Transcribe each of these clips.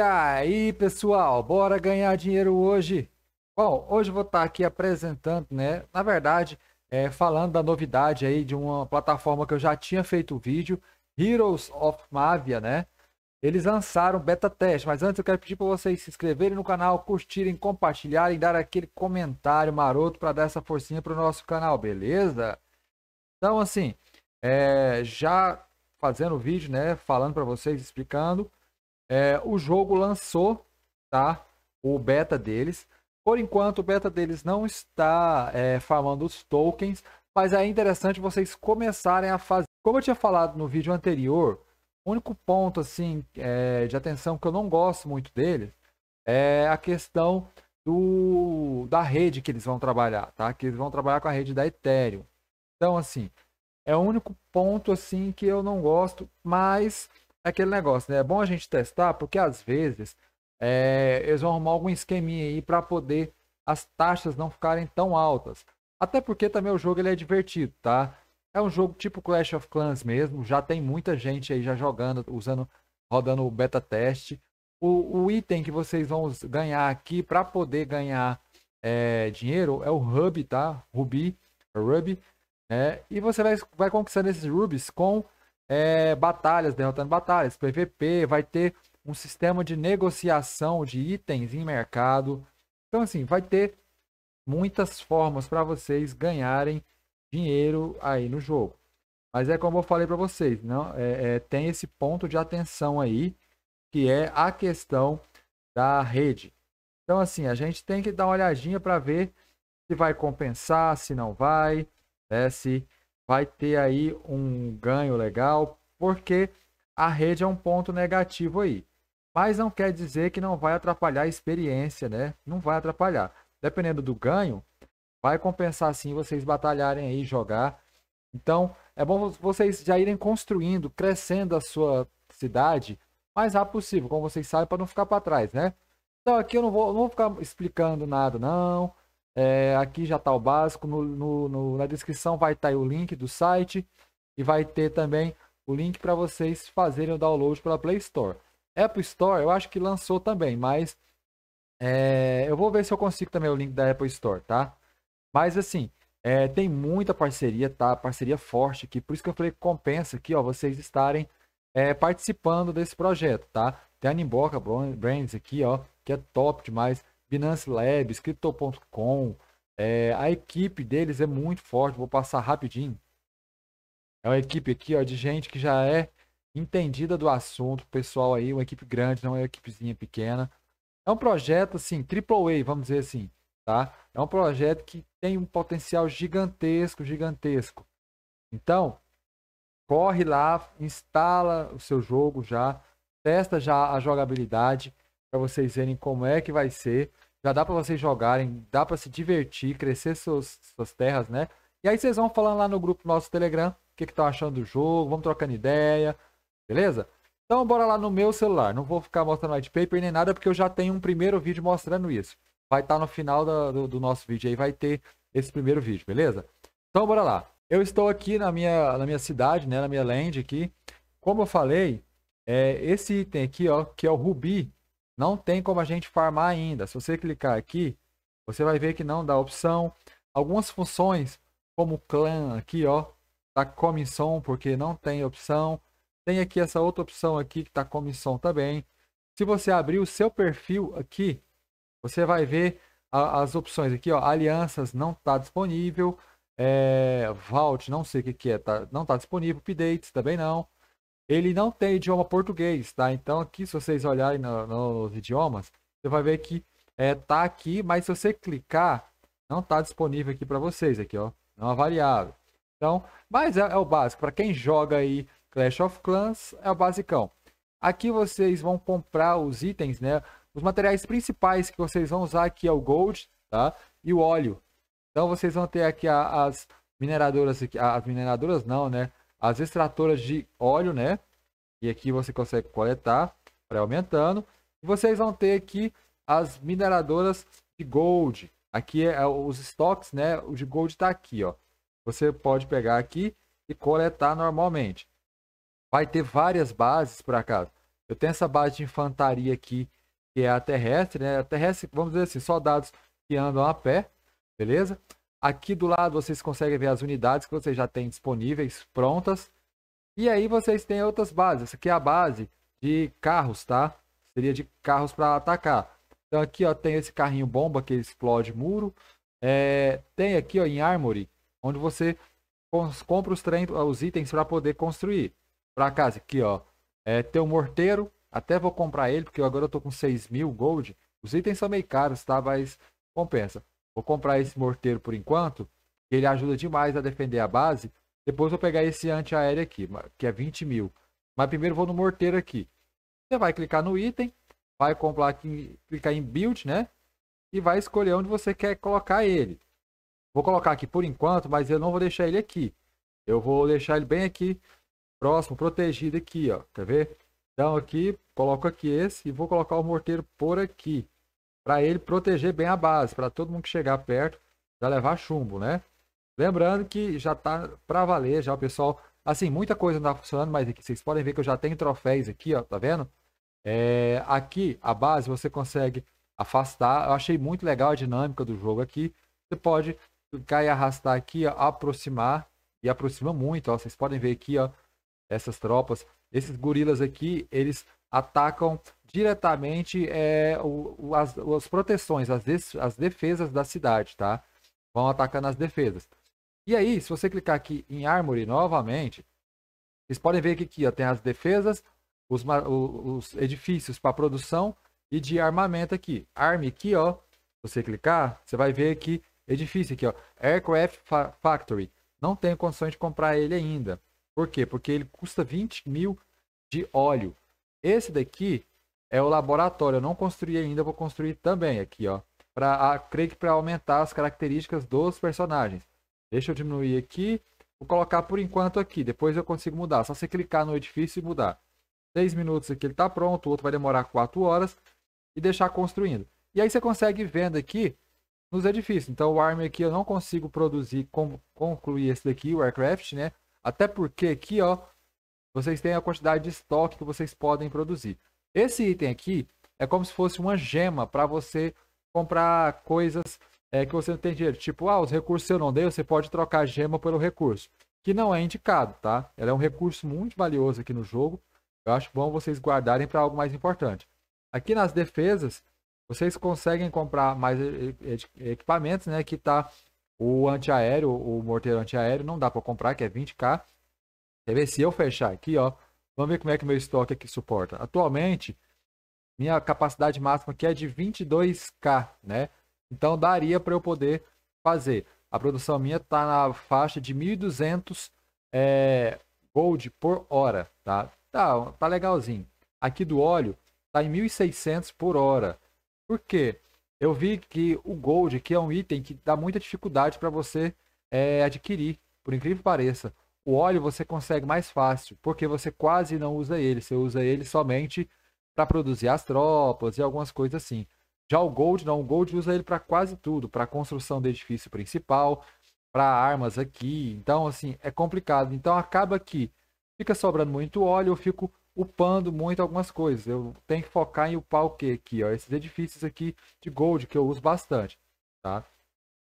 aí, pessoal? Bora ganhar dinheiro hoje? Bom, hoje eu vou estar aqui apresentando, né? Na verdade, é, falando da novidade aí de uma plataforma que eu já tinha feito o vídeo, Heroes of Mavia, né? Eles lançaram beta teste, mas antes eu quero pedir para vocês se inscreverem no canal, curtirem, compartilharem, dar aquele comentário maroto para dar essa forcinha para o nosso canal, beleza? Então, assim, é, já fazendo o vídeo, né? Falando para vocês, explicando. É, o jogo lançou, tá? O beta deles. Por enquanto, o beta deles não está é, falando os tokens, mas é interessante vocês começarem a fazer. Como eu tinha falado no vídeo anterior, o único ponto assim é, de atenção que eu não gosto muito dele é a questão do da rede que eles vão trabalhar, tá? Que eles vão trabalhar com a rede da Ethereum. Então, assim, é o único ponto assim que eu não gosto, mas aquele negócio, né? É bom a gente testar, porque às vezes é, eles vão arrumar algum esqueminha aí para poder as taxas não ficarem tão altas. Até porque também o jogo ele é divertido, tá? É um jogo tipo Clash of Clans mesmo, já tem muita gente aí já jogando, usando, rodando o beta test. O, o item que vocês vão ganhar aqui para poder ganhar é, dinheiro é o ruby tá? Ruby, é Ruby, né? E você vai, vai conquistando esses rubis com é, batalhas, derrotando batalhas, PVP, vai ter um sistema de negociação de itens em mercado. Então, assim, vai ter muitas formas para vocês ganharem dinheiro aí no jogo. Mas é como eu falei para vocês, não é, é, tem esse ponto de atenção aí, que é a questão da rede. Então, assim, a gente tem que dar uma olhadinha para ver se vai compensar, se não vai, né? se vai ter aí um ganho legal, porque a rede é um ponto negativo aí. Mas não quer dizer que não vai atrapalhar a experiência, né? Não vai atrapalhar. Dependendo do ganho, vai compensar sim vocês batalharem aí, jogar. Então, é bom vocês já irem construindo, crescendo a sua cidade mais rápido possível, como vocês sabem, para não ficar para trás, né? Então, aqui eu não vou, não vou ficar explicando nada, não. É, aqui já está o básico. No, no, no, na descrição vai estar tá o link do site e vai ter também o link para vocês fazerem o download pela Play Store. Apple Store eu acho que lançou também, mas é, eu vou ver se eu consigo também o link da Apple Store, tá? Mas assim, é, tem muita parceria, tá? Parceria forte aqui, por isso que eu falei que compensa aqui, ó, vocês estarem é, participando desse projeto, tá? Tem a Nimboca Brands aqui, ó, que é top demais. Binance Labs, Crypto.com. É, a equipe deles é muito forte, vou passar rapidinho. É uma equipe aqui ó, de gente que já é entendida do assunto, pessoal aí, uma equipe grande, não é uma equipezinha pequena. É um projeto assim, triple A, vamos dizer assim, tá? É um projeto que tem um potencial gigantesco, gigantesco. Então, corre lá, instala o seu jogo já, testa já a jogabilidade, para vocês verem como é que vai ser. Já dá para vocês jogarem, dá para se divertir, crescer seus, suas terras, né? E aí vocês vão falando lá no grupo nosso Telegram o que estão tá achando do jogo, vamos trocando ideia, beleza? Então bora lá no meu celular, não vou ficar mostrando white paper nem nada, porque eu já tenho um primeiro vídeo mostrando isso. Vai estar tá no final do, do nosso vídeo aí, vai ter esse primeiro vídeo, beleza? Então bora lá. Eu estou aqui na minha, na minha cidade, né, na minha land aqui. Como eu falei, é, esse item aqui, ó, que é o rubi, não tem como a gente farmar ainda. Se você clicar aqui, você vai ver que não dá opção. Algumas funções, como clã aqui, ó, tá comissão porque não tem opção. Tem aqui essa outra opção aqui que tá comissão também. Se você abrir o seu perfil aqui, você vai ver a, as opções aqui, ó, alianças não tá disponível, é, vault, não sei o que que é, tá, não tá disponível, updates também não ele não tem idioma português, tá? Então aqui, se vocês olharem no, no, nos idiomas, você vai ver que é, tá aqui, mas se você clicar, não tá disponível aqui para vocês, aqui, ó. Não é variável. Então, mas é, é o básico. Para quem joga aí Clash of Clans, é o basicão. Aqui vocês vão comprar os itens, né? Os materiais principais que vocês vão usar aqui é o gold, tá? E o óleo. Então vocês vão ter aqui a, as mineradoras, aqui, as mineradoras não, né? as extratoras de óleo, né? E aqui você consegue coletar, para aumentando. E vocês vão ter aqui as mineradoras de gold. Aqui é, é os estoques, né? O de gold está aqui, ó. Você pode pegar aqui e coletar normalmente. Vai ter várias bases, por acaso. Eu tenho essa base de infantaria aqui, que é a terrestre, né? A terrestre, vamos dizer assim, soldados que andam a pé, beleza? Aqui do lado vocês conseguem ver as unidades que vocês já têm disponíveis, prontas. E aí vocês têm outras bases. Essa aqui é a base de carros, tá? Seria de carros para atacar. Então aqui ó, tem esse carrinho bomba que explode muro. É, tem aqui ó, em Armory, onde você compra os, os itens para poder construir. Para casa aqui, ó, é, tem o um morteiro. Até vou comprar ele, porque agora eu estou com 6 mil gold. Os itens são meio caros, tá? Mas compensa. Vou comprar esse morteiro por enquanto. Ele ajuda demais a defender a base. Depois vou pegar esse antiaéreo aqui, que é 20 mil. Mas primeiro vou no morteiro aqui. Você vai clicar no item, vai comprar aqui, clicar em build, né? E vai escolher onde você quer colocar ele. Vou colocar aqui por enquanto, mas eu não vou deixar ele aqui. Eu vou deixar ele bem aqui, próximo, protegido aqui, ó. quer ver Então aqui, coloco aqui esse e vou colocar o morteiro por aqui para ele proteger bem a base, para todo mundo que chegar perto já levar chumbo, né? Lembrando que já tá para valer, já o pessoal, assim, muita coisa não tá funcionando, mas aqui vocês podem ver que eu já tenho troféus aqui, ó, tá vendo? É, aqui a base você consegue afastar, eu achei muito legal a dinâmica do jogo aqui. Você pode clicar e arrastar aqui, ó, aproximar e aproxima muito, ó, vocês podem ver aqui, ó, essas tropas, esses gorilas aqui, eles atacam diretamente é, o, o, as, as proteções, as, des, as defesas da cidade, tá? Vão atacando as defesas. E aí, se você clicar aqui em Armory novamente, vocês podem ver que aqui ó, tem as defesas, os, os edifícios para produção e de armamento aqui. Arme aqui, ó. Você clicar, você vai ver que edifício aqui, ó. Aircraft Fa Factory. Não tem condições de comprar ele ainda. Por quê? Porque ele custa 20 mil de óleo. Esse daqui é o laboratório. Eu não construí ainda, vou construir também aqui, ó. Pra, a, creio que para aumentar as características dos personagens. Deixa eu diminuir aqui. Vou colocar por enquanto aqui. Depois eu consigo mudar. Só você clicar no edifício e mudar. Seis minutos aqui ele está pronto. O outro vai demorar quatro horas. E deixar construindo. E aí você consegue vendo aqui nos edifícios. Então o Army aqui eu não consigo produzir, com, concluir esse daqui, o Aircraft, né? Até porque aqui, ó, vocês têm a quantidade de estoque que vocês podem produzir. Esse item aqui é como se fosse uma gema para você comprar coisas é, que você não tem dinheiro. Tipo, ah, os recursos eu não dei, você pode trocar a gema pelo recurso. Que não é indicado, tá? Ela é um recurso muito valioso aqui no jogo. Eu acho bom vocês guardarem para algo mais importante. Aqui nas defesas, vocês conseguem comprar mais equipamentos, né? Aqui tá o antiaéreo, o morteiro antiaéreo, não dá para comprar, que é 20k. Quer ver se eu fechar aqui, ó, Vamos ver como é que meu estoque aqui suporta. Atualmente, minha capacidade máxima aqui é de 22K, né? Então, daria para eu poder fazer. A produção minha está na faixa de 1.200 é, gold por hora, tá? Tá, tá legalzinho. Aqui do óleo está em 1.600 por hora. Por quê? Eu vi que o gold aqui é um item que dá muita dificuldade para você é, adquirir, por incrível que pareça. O óleo você consegue mais fácil, porque você quase não usa ele. Você usa ele somente para produzir as tropas e algumas coisas assim. Já o Gold, não. O Gold usa ele para quase tudo, para construção do edifício principal, para armas aqui. Então, assim, é complicado. Então, acaba que fica sobrando muito óleo, eu fico upando muito algumas coisas. Eu tenho que focar em upar o que aqui? Ó, esses edifícios aqui de Gold, que eu uso bastante, tá?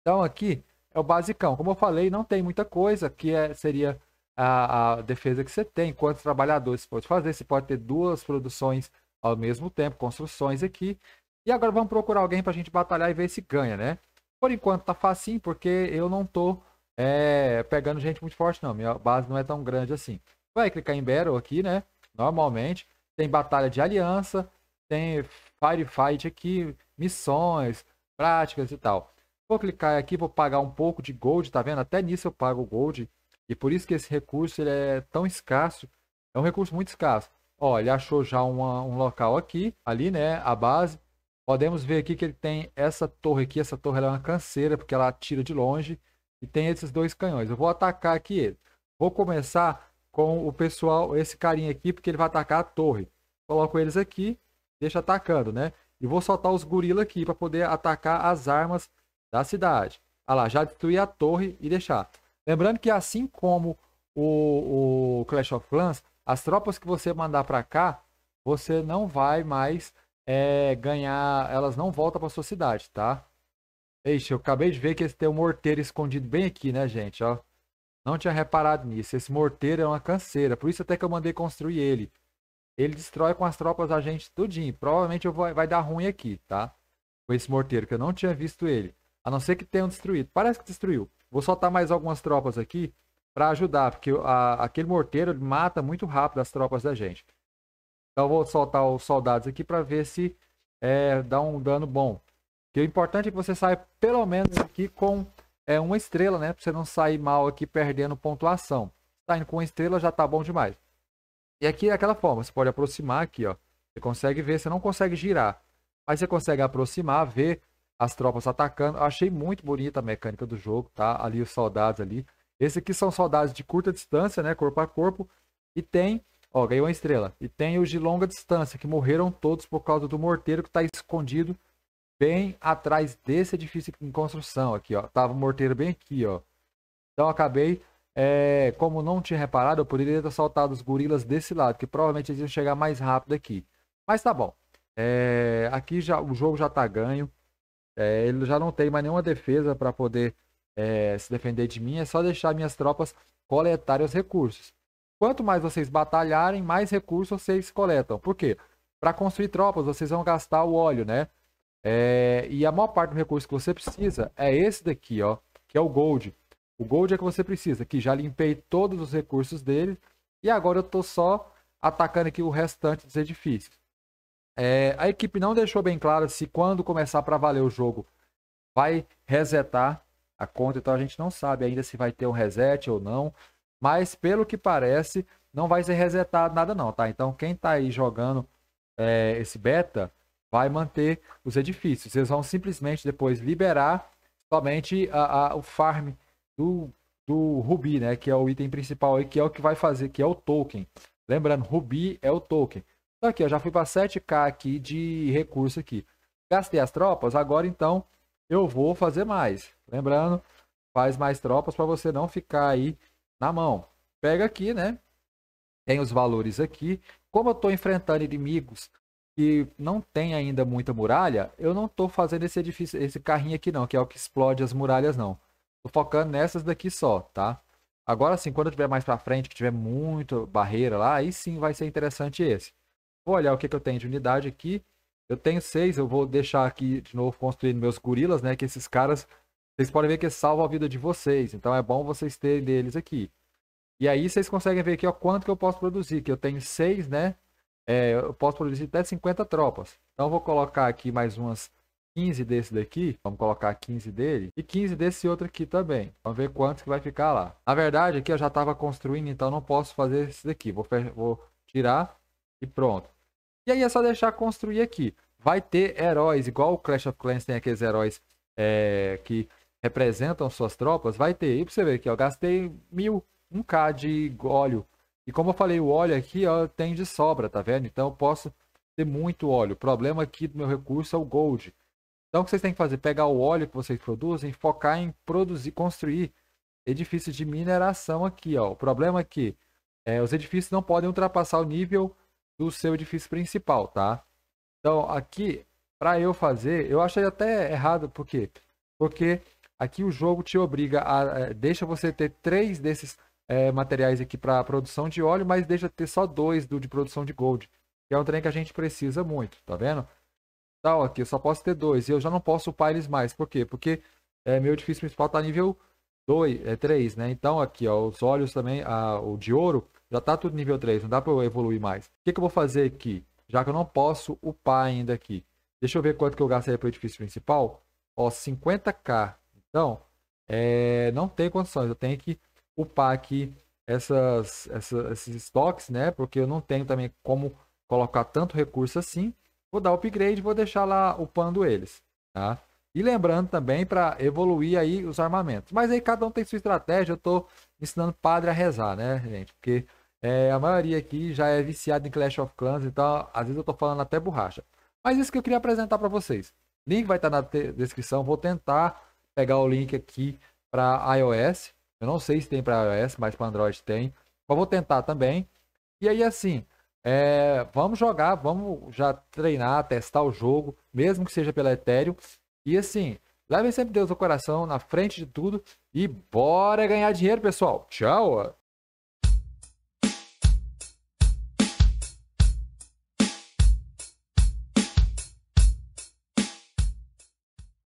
Então, aqui, é o basicão. Como eu falei, não tem muita coisa que é, seria a, a, defesa que você tem, quantos trabalhadores você pode fazer, você pode ter duas produções ao mesmo tempo, construções aqui. E agora vamos procurar alguém para a gente batalhar e ver se ganha, né? Por enquanto tá facinho, porque eu não tô é, pegando gente muito forte não, minha base não é tão grande assim. Vai clicar em Battle aqui, né? Normalmente. Tem batalha de aliança, tem Firefight aqui, missões, práticas e tal. Vou clicar aqui, vou pagar um pouco de gold, tá vendo? Até nisso eu pago gold. E por isso que esse recurso ele é tão escasso. É um recurso muito escasso. Ó, ele achou já uma, um local aqui, ali, né? A base. Podemos ver aqui que ele tem essa torre aqui. Essa torre é uma canseira, porque ela atira de longe. E tem esses dois canhões. Eu vou atacar aqui ele. Vou começar com o pessoal, esse carinha aqui, porque ele vai atacar a torre. Coloco eles aqui, deixa atacando, né? E vou soltar os gorila aqui para poder atacar as armas da cidade. Ah lá, já destruir a torre e deixar. Lembrando que assim como o, o Clash of Clans, as tropas que você mandar para cá, você não vai mais é, ganhar, elas não voltam para sua cidade, tá? Ixi, eu acabei de ver que esse tem um morteiro escondido bem aqui, né, gente? Ó, não tinha reparado nisso. Esse morteiro é uma canseira, por isso até que eu mandei construir ele. Ele destrói com as tropas a gente tudinho. Provavelmente eu vou, vai dar ruim aqui, tá? Com esse morteiro, que eu não tinha visto ele. A não ser que tenham destruído. Parece que destruiu. Vou soltar mais algumas tropas aqui para ajudar, porque a, aquele morteiro mata muito rápido as tropas da gente. Então vou soltar os soldados aqui para ver se é, dá um dano bom. o importante é que você saia pelo menos aqui com é, uma estrela, né? Para você não sair mal aqui perdendo pontuação. Saindo com uma estrela já tá bom demais. E aqui é aquela forma, você pode aproximar aqui, ó. Você consegue ver, você não consegue girar. Mas você consegue aproximar, ver as tropas atacando. Eu achei muito bonita a mecânica do jogo, tá? Ali os soldados ali. Esse aqui são soldados de curta distância, né? Corpo a corpo. E tem, ó, ganhou uma estrela. E tem os de longa distância, que morreram todos por causa do morteiro que está escondido bem atrás desse edifício em construção aqui, ó. Tava o morteiro bem aqui, ó. Então acabei, é, como não tinha reparado, eu poderia ter soltado os gorilas desse lado, que provavelmente eles iam chegar mais rápido aqui. Mas tá bom. É, aqui já o jogo já tá ganho. É, ele já não tem mais nenhuma defesa para poder é, se defender de mim, é só deixar minhas tropas coletarem os recursos. Quanto mais vocês batalharem, mais recursos vocês coletam. Por quê? Para construir tropas, vocês vão gastar o óleo, né? É, e a maior parte do recurso que você precisa é esse daqui, ó, que é o gold. O gold é que você precisa, que já limpei todos os recursos dele. E agora eu tô só atacando aqui o restante dos edifícios. É, a equipe não deixou bem claro se quando começar para valer o jogo vai resetar a conta, então a gente não sabe ainda se vai ter um reset ou não, mas pelo que parece não vai ser resetado nada não, tá? Então quem tá aí jogando é, esse beta vai manter os edifícios, eles vão simplesmente depois liberar somente a, a, o farm do, do Rubi, né? Que é o item principal aí, que é o que vai fazer, que é o token. Lembrando, Rubi é o token. Só então, aqui, eu já fui para 7K aqui de recurso aqui. Gastei as tropas, agora então eu vou fazer mais. Lembrando, faz mais tropas para você não ficar aí na mão. Pega aqui, né? Tem os valores aqui. Como eu estou enfrentando inimigos que não tem ainda muita muralha, eu não estou fazendo esse edifício, esse carrinho aqui não, que é o que explode as muralhas não. Tô focando nessas daqui só, tá? Agora sim, quando eu tiver mais para frente, que tiver muita barreira lá, aí sim vai ser interessante esse. Vou olhar o que, que eu tenho de unidade aqui. Eu tenho seis, eu vou deixar aqui de novo construindo meus gorilas, né? Que esses caras, vocês podem ver que salvam a vida de vocês. Então é bom vocês terem deles aqui. E aí vocês conseguem ver aqui ó, quanto que eu posso produzir, que eu tenho seis, né? É, eu posso produzir até 50 tropas. Então eu vou colocar aqui mais umas 15 desse daqui, vamos colocar 15 dele, e 15 desse outro aqui também. Vamos ver quantos que vai ficar lá. Na verdade, aqui eu já estava construindo, então não posso fazer esse daqui. Vou, vou tirar e pronto. E aí é só deixar construir aqui. Vai ter heróis, igual o Clash of Clans tem aqueles heróis é, que representam suas tropas. Vai ter. E pra você ver aqui, eu gastei mil, 1k de óleo. E como eu falei, o óleo aqui ó, tem de sobra, tá vendo? Então eu posso ter muito óleo. O problema aqui do meu recurso é o gold. Então o que vocês têm que fazer? Pegar o óleo que vocês produzem, focar em produzir, construir edifícios de mineração aqui. Ó. O problema é que é, os edifícios não podem ultrapassar o nível do seu edifício principal, tá? Então, aqui, para eu fazer, eu achei até errado, por quê? Porque aqui o jogo te obriga a... É, deixa você ter três desses é, materiais aqui para produção de óleo, mas deixa ter só dois do de produção de gold, que é um trem que a gente precisa muito, tá vendo? Então aqui, eu só posso ter dois, e eu já não posso upar eles mais, por quê? Porque é, meu edifício principal tá nível 2, é 3, né? Então aqui, ó, os óleos também, a, o de ouro, já tá tudo nível 3, não dá para eu evoluir mais. O que, que, eu vou fazer aqui? Já que eu não posso upar ainda aqui. Deixa eu ver quanto que eu gastei para o edifício principal. Ó, 50k. Então, é, não tem condições. Eu tenho que upar aqui essas, essas, esses estoques, né? Porque eu não tenho também como colocar tanto recurso assim. Vou dar upgrade vou deixar lá upando eles, tá? E lembrando também para evoluir aí os armamentos. Mas aí cada um tem sua estratégia. Eu estou ensinando padre a rezar, né, gente? Porque é, a maioria aqui já é viciada em Clash of Clans, então às vezes eu tô falando até borracha. Mas isso que eu queria apresentar para vocês. Link vai estar tá na descrição. Vou tentar pegar o link aqui para iOS. Eu não sei se tem para iOS, mas para Android tem. Mas vou tentar também. E aí assim, é, vamos jogar, vamos já treinar, testar o jogo, mesmo que seja pela Ethereum. E assim, levem sempre Deus no coração, na frente de tudo e bora ganhar dinheiro, pessoal. Tchau.